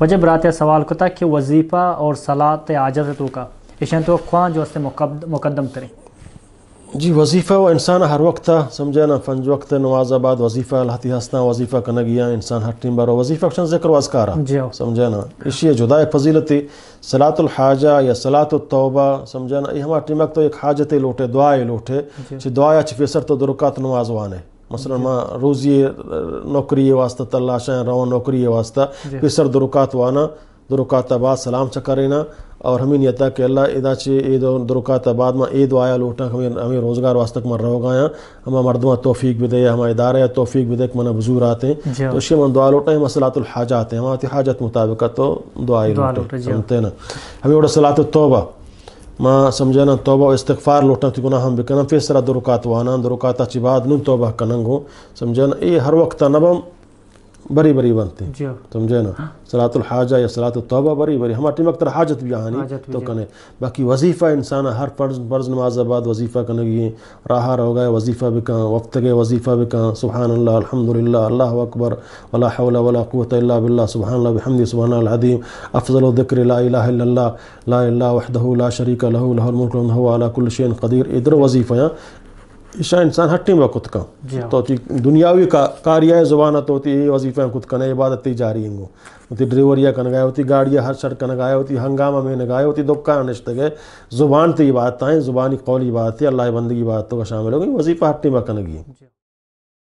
वजह बरात सवाल को था कि वजीफ़ा और सलात आजतों का इशन तो ख्वां जो उससे मुकदम करें जी वजीफ़ा वो इंसान हर वक्त समझे ना फंज वक्त नवाजाबाद वजीफ़ा अल्लाती हंसना वजीफ़ा कन गया इंसान हर टीम बारो वजीफ़ा जिक्र वजकारा समझे ना इसी जुदाए फजीलती सलातुल हाजा या सलात तौबा समझे ना ये हमारे टीमक तो एक हाजत लोटे दुआ लोटे दुआ या फिसर तो दुरुकात नवाजवान है मसलन मां रोज़ी नौकरी तलाश है रवा नौकरी वास्ता पिसर दुरुकात वाना दुरुकात बाद सलाम च और हमें नियता के अल्लाह इदा चे ईद दो दुरुकात आबाद मां दो आया लूटा हमें हमें रोज़गार वास्तक मर होगा या हम मरदमा तोफ़ी भी तो दे हमारे इदारे तोफ़ी भी दे मना बुजुर्ग आते हैं तो उसके मन दुआ लोटा है मसलातुल हाजात हैं हमारे हाजत मुताबिक तो दुआ लौटे ना हमें उड़ा सलात तौबा मां सम्झनि तौबा इस्तफ़ार लोटण थी गुनाह बि कनि फिर सरा दुरुकात वाना दुरुकात अचिबाद बाद नूं कनंग कनंगो सम्झनि इहे हर वक्त नबम बरी बरी बनती समझे ना हाँ? सलातुल हाजा या सलात तौबा बरी बरी हमारे टीम अक्तर हाजत भी आनी तो कने बाकी वजीफ़ा इंसान हर फर्ज फर्ज नमाज बाद वजीफ़ा कने राहर हो गए वजीफ़ा भी कहाँ वक्त के वजीफ़ा भी कहाँ सुबहान अल्लाह अलहमदिल्ला अल्लाह अकबर वला वला क़वत बिल्ला सुबहान हमदी सुबहान अदीम अफजल दिक्र ला ला वहदह ला शरीक लहू लहमकुल कदीर इधर वजीफ़ा हाँ। ईशा इंसान हट्टी में खुद का हाँ। तो दुनियावी का कार्य है जुबान तो होती है वजीफा खुद कने इबादत ही जारी इंगो होती ड्राइवरिया कन गए होती गाड़िया हर सड़क कन गए होती हंगामा में न गए होती दुकान निश्त गए जुबान तो बात आए जुबानी कौली बात है अल्लाह बंदगी बात का शामिल हो गई वजीफा हट्टी में कन गई